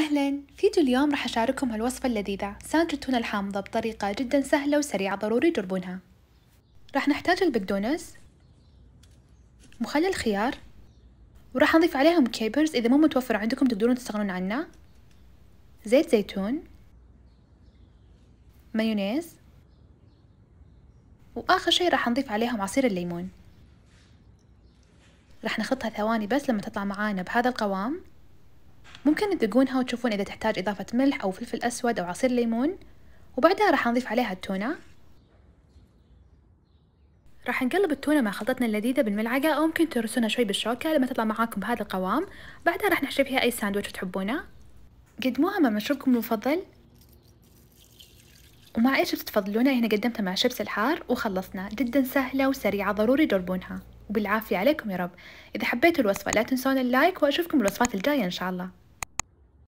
أهلا فيديو اليوم راح أشارككم هالوصفة اللذيذة ساندويتش التونة الحامضة بطريقة جدا سهلة وسريعة ضروري تجربونها راح نحتاج البقدونس مخلل خيار وراح نضيف عليهم كيبرز إذا مو متوفر عندكم تقدرون تستغنون عنه زيت زيتون مايونيز وآخر شي راح نضيف عليهم عصير الليمون راح نخلطها ثواني بس لما تطلع معانا بهذا القوام ممكن تدقونها وتشوفون إذا تحتاج إضافة ملح أو فلفل أسود أو عصير ليمون وبعدها راح نضيف عليها التونة راح نقلب التونة مع خلطتنا اللذيذة بالملعقة أو ممكن ترسونها شوي بالشوكة لما تطلع معاكم بهذا القوام بعدها راح نحشي فيها أي ساندويتش تحبونه قدموها مع مشروبكم المفضل ومع أي شيء تفضلونه هنا قدمتها مع شبس الحار وخلصنا جدا سهلة وسريعة ضروري جربونها وبالعافية عليكم يا رب إذا حبيتوا الوصفة لا تنسون اللايك وأشوفكم الوصفات الجاية إن شاء الله